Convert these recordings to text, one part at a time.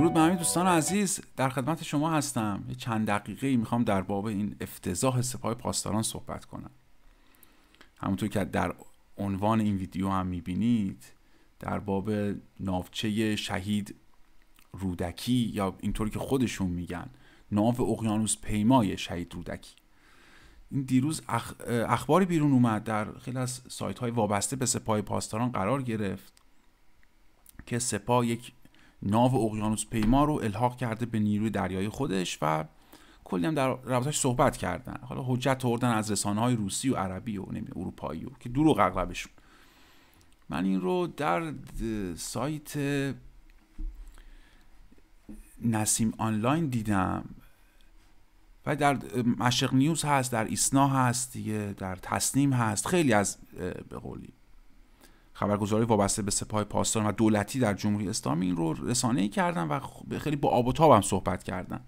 درود به دوستان عزیز در خدمت شما هستم یه چند دقیقه ای میخوام در باب این افتضاح سپاه پاسداران صحبت کنم همونطور که در عنوان این ویدیو هم میبینید در باب ناوچه شهید رودکی یا اینطوری که خودشون میگن ناو اقیانوس پیمای شهید رودکی این دیروز اخباری بیرون اومد در خیلی از سایت های وابسته به سپاه پاسداران قرار گرفت که سپاه یک ناو اقیانوس پیما رو الحاق کرده به نیروی دریایی خودش و کلی هم در رابطش صحبت کردن حالا حجت آوردن از رسانه های روسی و عربی و اروپایی و که دروغ اغلبشون من این رو در سایت نسیم آنلاین دیدم و در مشق نیوز هست در ایسنا هست دیگه در تسنیم هست خیلی از به قولی خبرگزاری وابسته به سپاه پاسداران و دولتی در جمهوری اسلامی این رو رسانه‌ای کردن و خب خیلی با آب و تاب هم صحبت کردن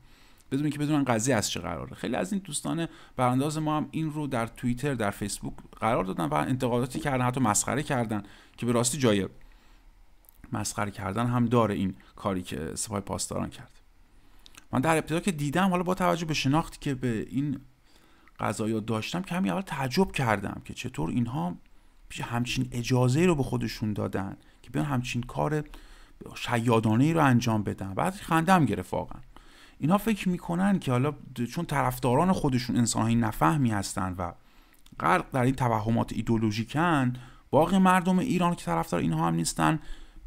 بدون که بدونن قضیه از چه قراره خیلی از این دوستان برانداز ما هم این رو در توییتر در فیسبوک قرار دادن و انتقاداتی کردن حتی مسخره کردن که به راستی جای مسخره کردن هم داره این کاری که سپاه پاسداران کرد من در ابتدا که دیدم حالا با توجه به شناختی که به این قضایا داشتم کمی اول تعجب کردم که چطور اینها همچین اجازه رو به خودشون دادن که بیان همچین کار شیادانه ای رو انجام بدن بعد خندم گرفت واقعا اینا فکر میکنن که حالا چون طرفداران خودشون انسانهای نفهمی هستن و غرق در این توهمات ایدولوژیکن باقی مردم ایران که طرفدار اینها هم نیستن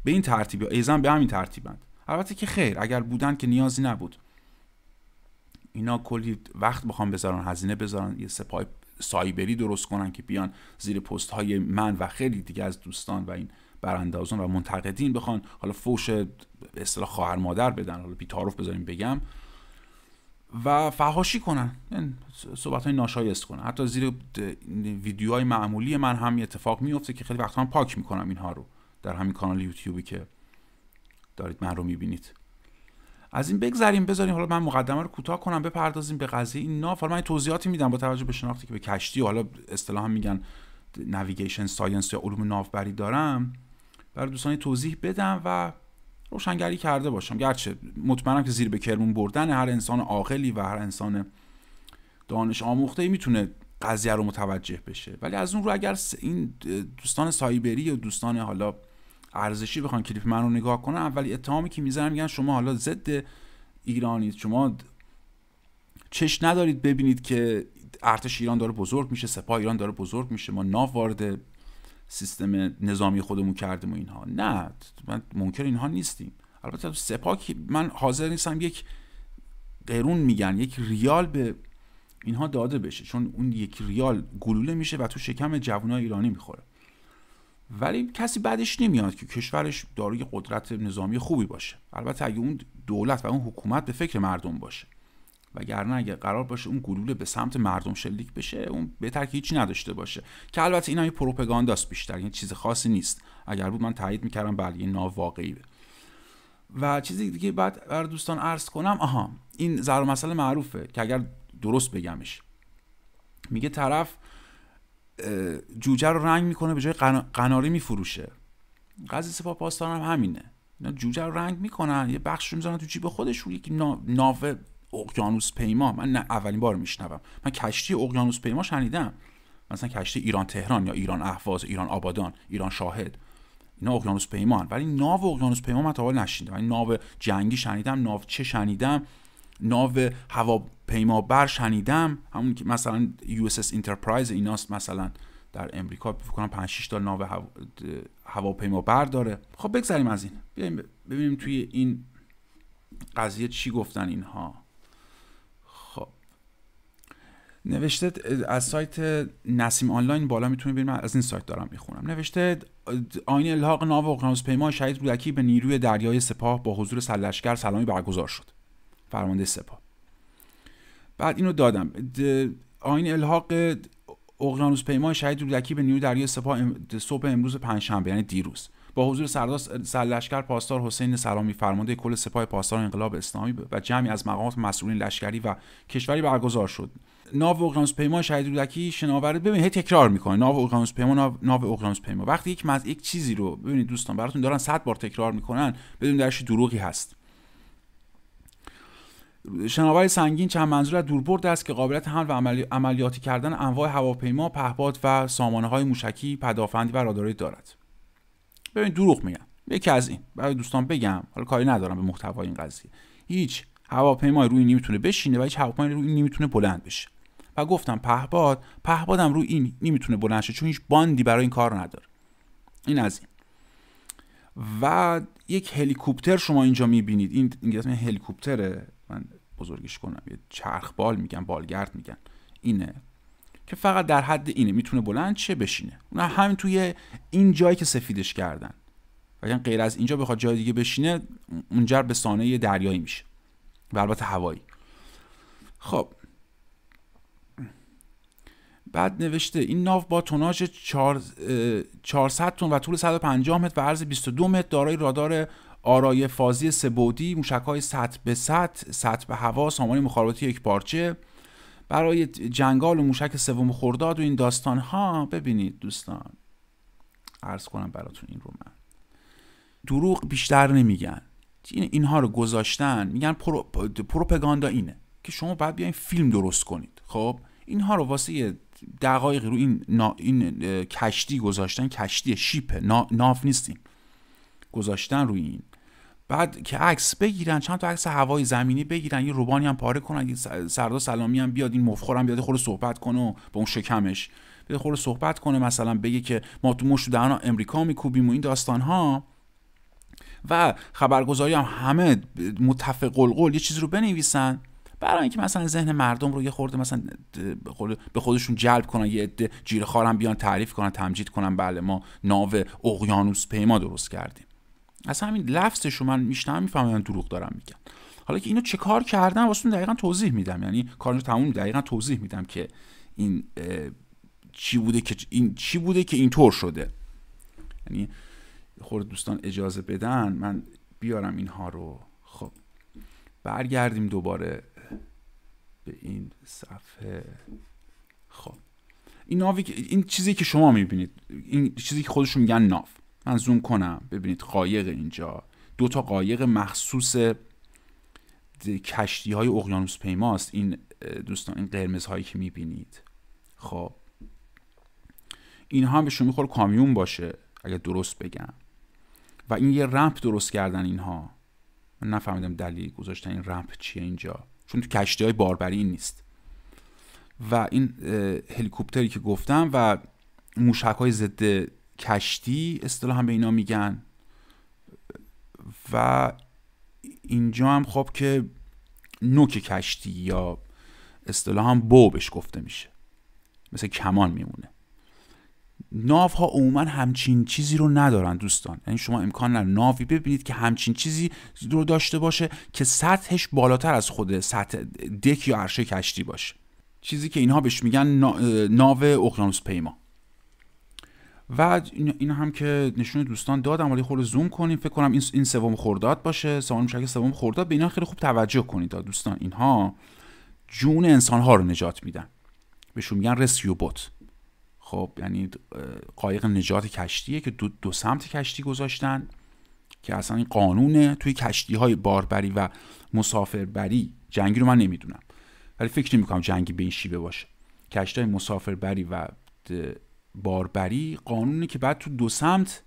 به این ترتیب یا ایزن به همین ترتیبند البته که خیر اگر بودن که نیازی نبود اینا کلی وقت بخوام بذارن هزینه بذارن یه سپاه سایبری درست کنن که بیان زیر پست های من و خیلی دیگه از دوستان و این براندازان و منتقدین بخوان حالا فوش اصطلاح خواهر مادر بدن حالا بی‌تعارف بذاریم بگم و فهاشی کنن یعنی صحبت های ناشایست کنن حتی زیر ویدیوهای معمولی من هم اتفاق میفته که خیلی وقتا من پاک میکنم اینها رو در همین کانال یوتیوبی که دارید من رو میبینید از این بگذریم بذاریم حالا من مقدمه رو کوتاه کنم بپردازیم به قضیه این ناف حالا من توضیحاتی میدم با توجه به شناختی که به کشتی حالا اصطلاحا میگن نویگیشن ساینس یا علوم ناوبری دارم برای دوستان توضیح بدم و روشنگری کرده باشم گرچه مطمئنم که زیر به کرمون بردن هر انسان عاقلی و هر انسان دانش آموخته میتونه قضیه رو متوجه بشه ولی از اون رو اگر این دوستان سایبری یا دوستان حالا ارزشی بخوان کلیپ من رو نگاه کنن اولی اتهامی که میزنن میگن شما حالا ضد ایرانید شما چش ندارید ببینید که ارتش ایران داره بزرگ میشه سپاه ایران داره بزرگ میشه ما ناو وارد سیستم نظامی خودمون کردیم و اینها نه من منکر اینها نیستیم البته سپاه من حاضر نیستم یک قیرون میگن یک ریال به اینها داده بشه چون اون یک ریال گلوله میشه و تو شکم جوانای ایرانی میخوره ولی کسی بعدش نمیاد که کشورش داروی قدرت نظامی خوبی باشه البته اگه اون دولت و اون حکومت به فکر مردم باشه وگرنه اگه قرار باشه اون گلوله به سمت مردم شلیک بشه اون بهتر که هیچی نداشته باشه که البته اینا یه پروپاگانداست بیشتر یعنی چیز خاصی نیست اگر بود من تایید میکردم بله این واقعیه و چیزی دیگه بعد بر دوستان عرض کنم آها این زر مسئله معروفه که اگر درست بگمش میگه طرف جوجه رو رنگ میکنه به جای قناری میفروشه قضیه سپاه پاسداران هم همینه اینا جوجه رو رنگ میکنن یه بخش رو میزنن تو جیب خودشون یکی ناو اقیانوس پیما من نه اولین بار میشنوم من کشتی اقیانوس پیما شنیدم مثلا کشتی ایران تهران یا ایران اهواز ایران آبادان ایران شاهد اینا اقیانوس پیما ولی ناو اقیانوس پیما من تا حال نشنیدم ناو جنگی شنیدم ناو چه شنیدم ناو هواپیما بر شنیدم همون که مثلا اس Enterprise ایناست مثلا در امریکا فکر کنم 5 6 تا ناو هواپیما بر داره خب بگذریم از این بیایم ببینیم توی این قضیه چی گفتن اینها خب نوشته از سایت نسیم آنلاین بالا میتونید ببینید از این سایت دارم میخونم نوشته آین الحاق ناو اقیانوس پیما شهید رودکی به نیروی دریای سپاه با حضور سلشگر سلامی برگزار شد فرمانده سپاه بعد اینو دادم آین الحاق اقیانوس پیما شهید رودکی به نیروی دریای سپاه صبح امروز پنجشنبه یعنی دیروز با حضور سردار سرلشکر پاسدار حسین سلامی فرمانده کل سپاه پاسداران انقلاب اسلامی و جمعی از مقامات مسئولین لشکری و کشوری برگزار شد ناو اقیانوس پیما شهید رودکی شناور ببین هی تکرار میکنه ناو اقیانوس پیما ناو, ناو اقیانوس وقتی یک مز... یک چیزی رو ببینید دوستان براتون دارن صد بار تکرار میکنن بدون درش دروغی هست شناور سنگین چند منظور دوربرد است که قابلیت حمل و عملیاتی کردن انواع هواپیما، پهپاد و سامانه های موشکی، پدافندی و راداری دارد. ببین دروغ میگم. یکی از این برای دوستان بگم، حالا کاری ندارم به محتوای این قضیه. هیچ هواپیمای روی نمیتونه بشینه و هیچ هواپیمای روی نمیتونه بلند بشه. و گفتم پهباد، پهبادم روی این نمیتونه بلند شه چون هیچ باندی برای این کار نداره. این از این. و یک هلیکوپتر شما اینجا میبینید این این هلیکوپتره من بزرگش کنم یه چرخ بال میگن بالگرد میگن اینه که فقط در حد اینه میتونه بلند چه بشینه اون همین توی این جایی که سفیدش کردن وگرنه غیر از اینجا بخواد جای دیگه بشینه اونجر به سانه دریایی میشه و البته هوایی خب بعد نوشته این ناو با توناش 400 تن و طول 150 متر و عرض 22 متر دارای رادار آرای فازی سبودی موشک های سطح به سطح سطح به هوا سامانی مخابراتی یک پارچه برای جنگال و موشک سوم خورداد و این داستان ها ببینید دوستان عرض کنم براتون این رو من دروغ بیشتر نمیگن این اینها رو گذاشتن میگن پرو... پروپگاندا اینه که شما باید بیاین فیلم درست کنید خب اینها رو واسه دقایقی رو این, این کشتی گذاشتن کشتی شیپ ناف نیستیم گذاشتن روی این بعد که عکس بگیرن چند تا عکس هوای زمینی بگیرن یه روبانی هم پاره کنن سردا سلامی هم بیاد این مفخور هم بیاد خود صحبت کنه با اون شکمش بیاد خود صحبت کنه مثلا بگه که ما تو مش دهن امریکا میکوبیم و این داستان ها و خبرگزاری هم همه متفق قلقل یه چیزی رو بنویسن برای اینکه مثلا ذهن مردم رو یه خورده مثلا به خودشون جلب کنن یه عده جیرخوارم بیان تعریف کنن تمجید کنن بله ما ناو اقیانوس پیما درست کردیم اصلا همین لفظش رو من میشنم میفهمم یعنی دروغ دارم میگم حالا که اینو چه کار کردم واسه دقیقا توضیح میدم یعنی کارن تموم دقیقا توضیح میدم که این چی بوده که این چی بوده که اینطور شده یعنی خورد دوستان اجازه بدن من بیارم اینها رو خب برگردیم دوباره به این صفحه خب این این چیزی که شما میبینید این چیزی که خودشون میگن ناف من زوم کنم ببینید قایق اینجا دو تا قایق مخصوص کشتی های اقیانوس پیماست این دوستان این قرمز هایی که میبینید خب اینها هم به شما میخور کامیون باشه اگر درست بگم و این یه رمپ درست کردن اینها من نفهمیدم دلیل گذاشتن این رمپ چیه اینجا چون تو کشتی های باربری نیست و این هلیکوپتری که گفتم و موشک های ضد کشتی هم به اینا میگن و اینجا هم خب که نوک کشتی یا هم بوبش گفته میشه مثل کمان میمونه ناف ها عموما همچین چیزی رو ندارن دوستان یعنی شما امکان نداره ناوی ببینید که همچین چیزی رو داشته باشه که سطحش بالاتر از خود سطح دک یا عرشه کشتی باشه چیزی که اینها بهش میگن ناو اقیانوس پیما و این هم که نشون دوستان دادم ولی خود زوم کنیم فکر کنم این سوم خورداد باشه سوم که سوم خورداد به اینا خیلی خوب توجه کنید دوستان اینها جون انسان ها رو نجات میدن بهشون میگن رسیو بوت خب یعنی قایق نجات کشتیه که دو, دو سمت کشتی گذاشتن که اصلا این قانونه توی کشتی های باربری و مسافربری جنگی رو من نمیدونم ولی فکر نمی کنم جنگی به این شیبه باشه کشتی های مسافربری و باربری قانونی که بعد تو دو سمت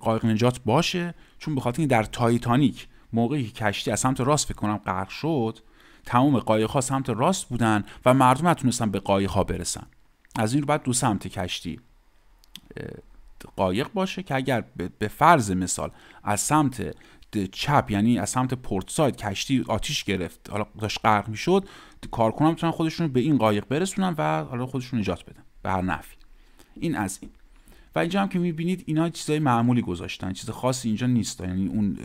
قایق نجات باشه چون به خاطر در تایتانیک موقعی که کشتی از سمت راست فکر کنم غرق شد تمام قایق ها سمت راست بودن و مردم نتونستن به قایق ها برسن از این رو بعد دو سمت کشتی قایق باشه که اگر به فرض مثال از سمت چپ یعنی از سمت پورت ساید کشتی آتیش گرفت حالا داشت غرق میشد کارکنان میتونن خودشون به این قایق برسونن و حالا خودشون نجات بدن به هر نفی این از این و اینجا هم که میبینید اینا چیزای معمولی گذاشتن چیز خاصی اینجا نیست یعنی اون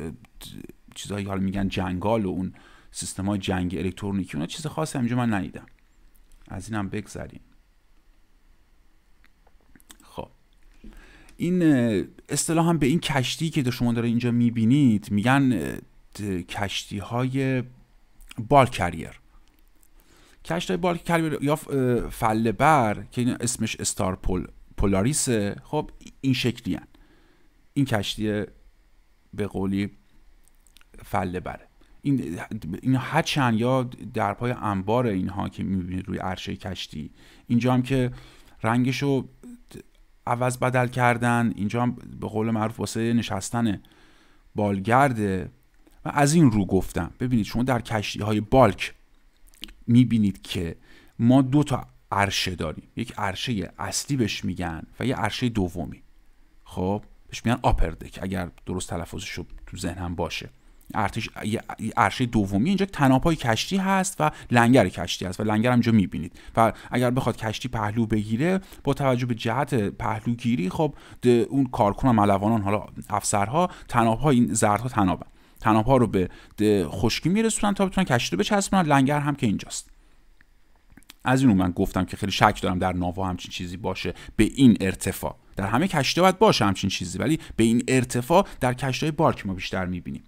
چیزایی حالا میگن جنگال و اون سیستم های جنگ الکترونیکی اونا چیز خاصی همینجا من ندیدم از اینم بگذریم خب این اصطلاح هم به این کشتی که شما داره اینجا میبینید میگن کشتی های بالکریر های بال یا فله بر که اسمش استارپول پولاریس خب این شکلی این کشتی به قولی فله بره این هر چند یا در پای انبار اینها که میبینید روی عرشه کشتی اینجا هم که رنگش رو عوض بدل کردن اینجا هم به قول معروف واسه نشستن بالگرده و از این رو گفتم ببینید شما در کشتی های بالک میبینید که ما دو تا عرشه داریم یک عرشه اصلی بهش میگن و یه عرشه دومی خب بهش میگن آپردک اگر درست تلفظش رو تو ذهنم باشه ارتش عرشه دومی اینجا تناپای کشتی هست و لنگر کشتی هست و لنگر هم اینجا میبینید و اگر بخواد کشتی پهلو بگیره با توجه به جهت پهلوگیری خب اون کارکن ملوانان حالا افسرها تناپای این زردها تنابن تناپا رو به خشکی میرسونن تا بتونن کشتی رو بچسبونن لنگر هم که اینجاست از این من گفتم که خیلی شک دارم در ناوا همچین چیزی باشه به این ارتفاع در همه کشتی باید باشه همچین چیزی ولی به این ارتفاع در کشتی بارک ما بیشتر میبینیم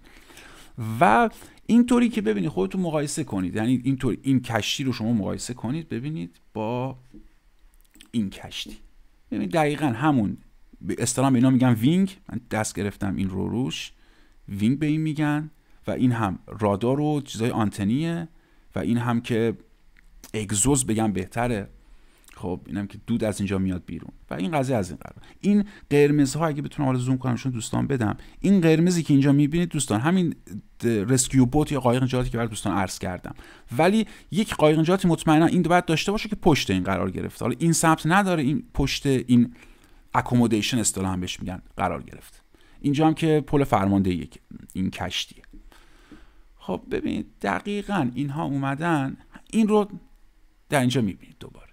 و اینطوری که ببینید خودتون مقایسه کنید یعنی اینطور این کشتی رو شما مقایسه کنید ببینید با این کشتی ببینید دقیقا همون به اصطلاح اینا میگن وینگ من دست گرفتم این رو روش وینگ به این میگن و این هم رادار و چیزای آنتنیه و این هم که اگزوز بگم بهتره خب اینم که دود از اینجا میاد بیرون و این قضیه از این قرار این قرمز ها اگه بتونم حالا زوم کنم دوستان بدم این قرمزی که اینجا میبینید دوستان همین رسکیو بوت یا قایق نجاتی که برای دوستان عرض کردم ولی یک قایق نجاتی مطمئنا این دو باید داشته باشه که پشت این قرار گرفته حالا این سمت نداره این پشت این اکومودیشن هم بهش میگن قرار گرفت. اینجا هم که پل یک این کشتیه خب ببینید دقیقا اینها اومدن این رو در اینجا میبینید دوباره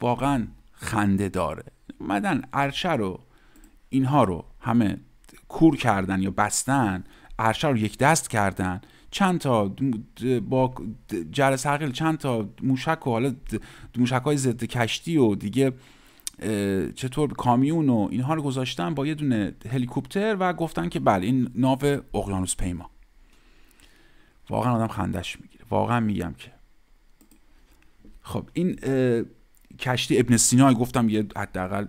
واقعا خنده داره مدن عرشه رو اینها رو همه کور کردن یا بستن عرشه رو یک دست کردن چند تا با جرس چند تا موشک و حالا موشک های ضد کشتی و دیگه چطور کامیون و اینها رو گذاشتن با یه دونه هلیکوپتر و گفتن که بله این ناو اقیانوس پیما واقعا آدم خندش میگیره واقعا میگم که خب این کشتی ابن سینا گفتم یه حداقل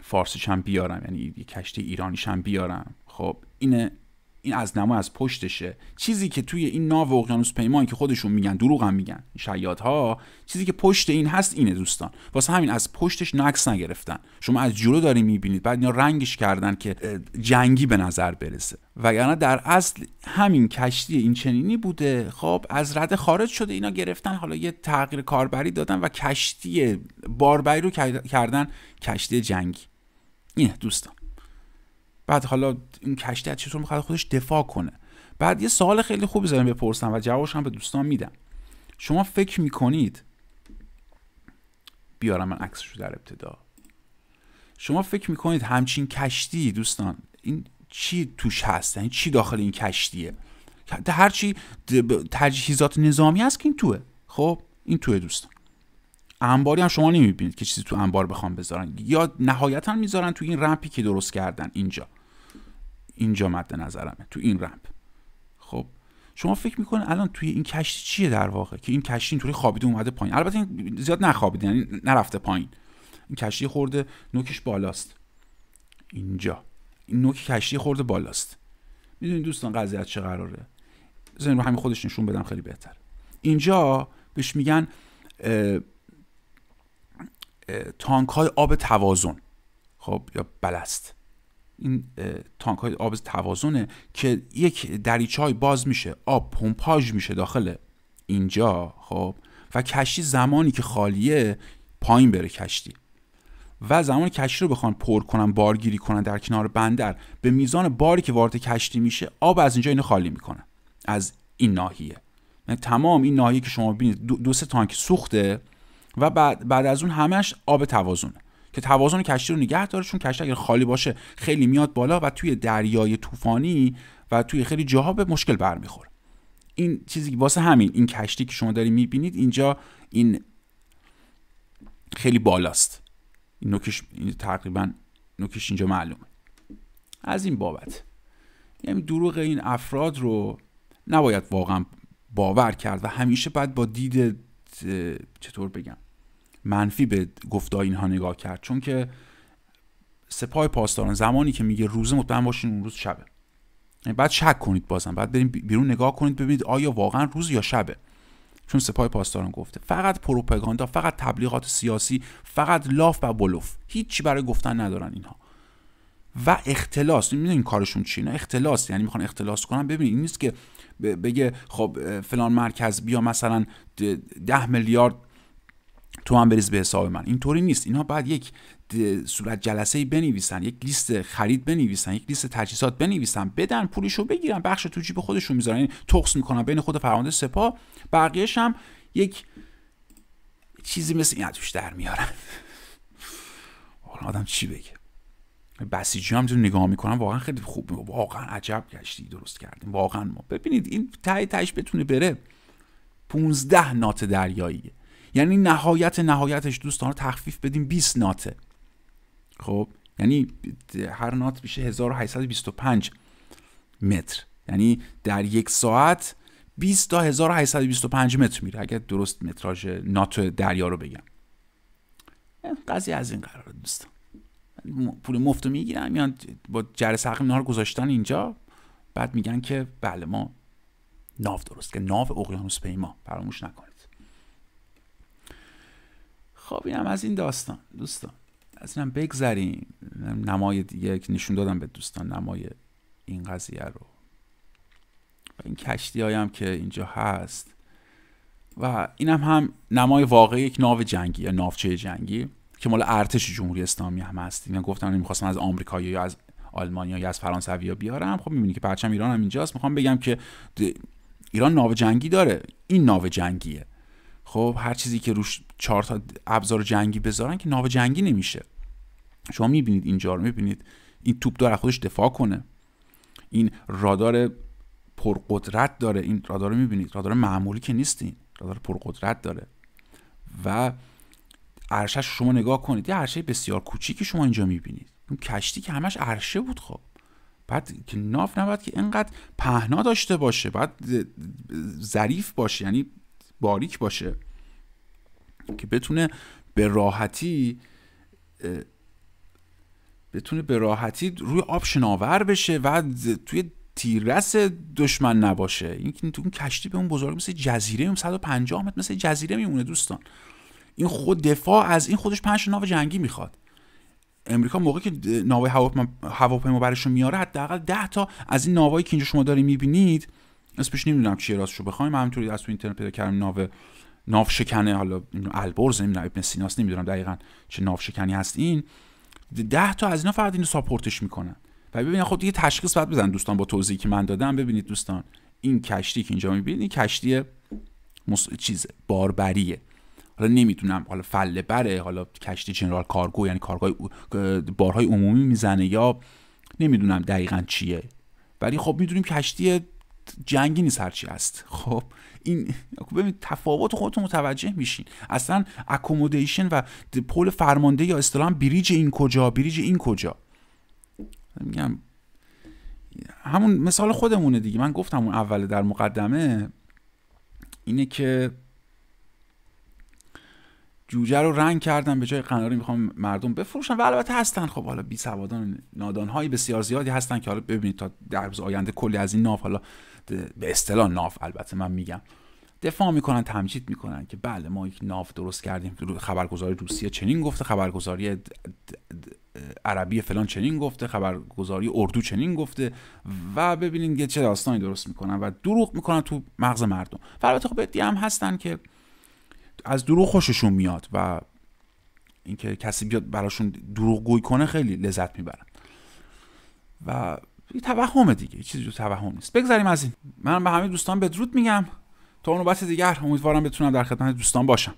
فارسیش هم بیارم یعنی یه کشتی ایرانیش هم بیارم خب اینه این از نما از پشتشه چیزی که توی این ناو اقیانوس پیمان که خودشون میگن دروغ هم میگن شیادها چیزی که پشت این هست اینه دوستان واسه همین از پشتش نکس نگرفتن شما از جلو داری میبینید بعد اینا رنگش کردن که جنگی به نظر برسه وگرنه در اصل همین کشتی این چنینی بوده خب از رده خارج شده اینا گرفتن حالا یه تغییر کاربری دادن و کشتی باربری رو کردن کشتی جنگی اینه دوستان بعد حالا این کشتی از چطور میخواد خودش دفاع کنه بعد یه سوال خیلی خوبی دارم بپرسم و جوابش هم به دوستان میدم شما فکر میکنید بیارم من عکسشو در ابتدا شما فکر میکنید همچین کشتی دوستان این چی توش هست این یعنی چی داخل این کشتیه هرچی تجهیزات نظامی هست که این توه خب این توه دوستان انباری هم شما نمیبینید که چیزی تو انبار بخوام بذارن یا نهایتا میذارن تو این رمپی که درست کردن اینجا اینجا مد نظرمه تو این رمپ خب شما فکر میکنه الان توی این کشتی چیه در واقع که این کشتی اینطوری خوابیده اومده پایین البته این زیاد نخوابیده یعنی نرفته پایین این کشتی خورده نوکش بالاست اینجا این نوک کشتی خورده بالاست میدونید دوستان قضیه چه قراره زن رو همین خودش نشون بدم خیلی بهتر اینجا بهش میگن تانک های آب توازن خب یا بلست این تانک های آب توازنه که یک دریچه باز میشه آب پمپاژ میشه داخل اینجا خب و کشتی زمانی که خالیه پایین بره کشتی و زمان کشتی رو بخوان پر کنن بارگیری کنن در کنار بندر به میزان باری که وارد کشتی میشه آب از اینجا اینو خالی میکنن از این ناحیه یعنی تمام این ناحیه که شما بینید دو, سه تانک سوخته و بعد, بعد از اون همش آب توازنه که توازن کشتی رو نگه داره چون کشتی اگر خالی باشه خیلی میاد بالا و توی دریای طوفانی و توی خیلی جاها به مشکل برمیخوره این چیزی که واسه همین این کشتی که شما داری میبینید اینجا این خیلی بالاست این نوکش این تقریبا نوکش اینجا معلومه از این بابت یعنی دروغ این افراد رو نباید واقعا باور کرد و همیشه بعد با دید چطور بگم منفی به گفته اینها نگاه کرد چون که سپاه پاسداران زمانی که میگه روزه مطمئن باشین اون روز شبه یعنی بعد شک کنید بازم بعد بریم بیرون نگاه کنید ببینید آیا واقعا روز یا شبه چون سپاه پاسداران گفته فقط پروپاگاندا فقط تبلیغات سیاسی فقط لاف و بلوف هیچی برای گفتن ندارن اینها و اختلاس این کارشون چی نه اختلاس یعنی میخوان اختلاس کنن ببینید این نیست که بگه خب فلان مرکز بیا مثلا ده میلیارد تو هم بریز به حساب من اینطوری نیست اینها بعد یک صورت جلسه ای بنویسن یک لیست خرید بنویسن یک لیست تجهیزات بنویسن بدن پولشو بگیرن بخش تو جیب خودشون میذارن یعنی تخص میکنن بین خود فرمانده سپاه بقیهش هم یک چیزی مثل این توش در میارن حالا آدم چی بگه بسیجی هم نگاه میکنم واقعا خیلی خوب واقعا عجب گشتی درست کردیم واقعا ما ببینید این تای تش بتونه بره 15 نات دریاییه یعنی نهایت نهایتش دوستان رو تخفیف بدیم 20 ناته خب یعنی هر نات میشه 1825 متر یعنی در یک ساعت 20 تا 1825 متر میره اگر درست متراژ نات دریا رو بگم قضیه از این قرار دوستان یعنی پول مفت میگیرن میان با جر سقیم نار گذاشتن اینجا بعد میگن که بله ما ناو درست که ناو اقیانوس پیما فراموش نکن خب اینم از این داستان دوستان از اینم بگذریم نمای دیگه که نشون دادم به دوستان نمای این قضیه رو و این کشتی هم که اینجا هست و اینم هم, هم نمای واقعی یک ناو جنگی یا ناوچه جنگی که مال ارتش جمهوری اسلامی هم هست اینا گفتن میخواستم از آمریکایی یا از آلمانیا یا از یا بیارم خب میبینی که پرچم ایران هم اینجاست میخوام بگم که ایران ناو جنگی داره این ناو جنگیه خب هر چیزی که روش چهار تا ابزار جنگی بذارن که ناو جنگی نمیشه شما میبینید اینجا رو میبینید این توپ داره خودش دفاع کنه این رادار پرقدرت داره این رادار رو میبینید رادار معمولی که نیست این رادار پرقدرت داره و ارشش شما نگاه کنید یه ارشه بسیار کوچیکی شما اینجا میبینید اون کشتی که همش عرشه بود خب بعد که ناف نباید که اینقدر پهنا داشته باشه بعد ظریف باشه یعنی باریک باشه که بتونه به راحتی بتونه به راحتی روی آب شناور بشه و توی تیررس دشمن نباشه این تو اون کشتی به اون بزرگ مثل جزیره اون 150 متر مثل جزیره میمونه دوستان این خود دفاع از این خودش 5 ناو جنگی میخواد امریکا موقعی که ناوای هواپیما براشون میاره حداقل 10 تا از این ناوایی که اینجا شما دارید میبینید اسمش نمیدونم چیه شو بخوایم همینطوری از تو اینترنت پیدا کردم ناو ناو شکنه حالا البرز نمیدونم ابن سیناس نمیدونم دقیقا چه ناو شکنی هست این ده تا از اینا فقط اینو ساپورتش میکنن و ببینید خب دیگه تشخیص بعد بزن دوستان با توضیحی که من دادم ببینید دوستان این کشتی که اینجا میبینید این کشتی مص... چیز باربریه حالا نمیدونم حالا فله بره حالا کشتی جنرال کارگو یعنی کارگاه بارهای عمومی میزنه یا نمیدونم دقیقا چیه ولی خب میدونیم کشتی جنگی نیست هرچی است خب این خب ببین تفاوت خودتون متوجه میشین اصلا اکومودیشن و پول فرمانده یا اصطلاحا بریج این کجا بریج این کجا میگم همون مثال خودمونه دیگه من گفتم اون اول در مقدمه اینه که جوجه رو رنگ کردن به جای قناری میخوام مردم بفروشن و البته هستن خب حالا بی سوادان نادان های بسیار زیادی هستن که حالا ببینید تا در آینده کلی از این ناف حالا به اصطلاح ناف البته من میگم دفاع میکنن تمجید میکنن که بله ما یک ناف درست کردیم خبرگزاری روسیه چنین گفته خبرگزاری عربی فلان چنین گفته خبرگزاری اردو چنین گفته و ببینید چه داستانی درست میکنن و دروغ میکنن تو مغز مردم البته خب هم هستن که از دروغ خوششون میاد و اینکه کسی بیاد براشون گوی کنه خیلی لذت میبرن و یه توهمه دیگه یه چیزی توهم نیست بگذاریم از این من به همه دوستان بدرود میگم تا اون بحث دیگر امیدوارم بتونم در خدمت دوستان باشم